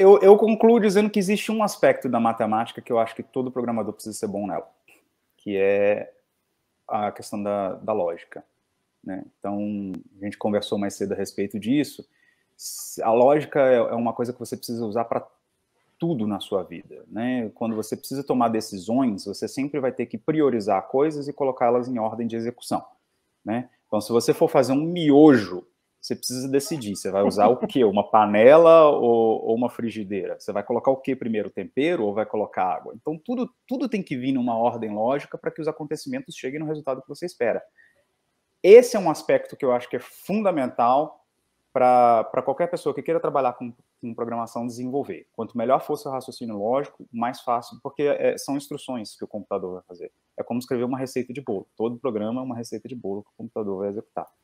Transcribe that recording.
eu, eu concluo dizendo que existe um aspecto da matemática que eu acho que todo programador precisa ser bom nela, que é a questão da, da lógica. Né? Então, a gente conversou mais cedo a respeito disso. A lógica é, é uma coisa que você precisa usar para tudo na sua vida. Né? Quando você precisa tomar decisões, você sempre vai ter que priorizar coisas e colocá-las em ordem de execução. Né? Então, se você for fazer um miojo você precisa decidir, você vai usar o que? Uma panela ou, ou, uma frigideira? Você vai colocar o que primeiro, tempero ou vai colocar água? Então tudo, tudo tem que vir numa ordem lógica para que os acontecimentos cheguem no resultado que você espera. Esse é um aspecto que eu acho que é fundamental para qualquer pessoa que queira trabalhar com, com, programação desenvolver. Quanto melhor for seu raciocínio lógico, mais fácil, porque é, são instruções que o computador vai fazer. É como escrever uma receita de bolo. Todo programa é uma receita de bolo que o computador vai executar.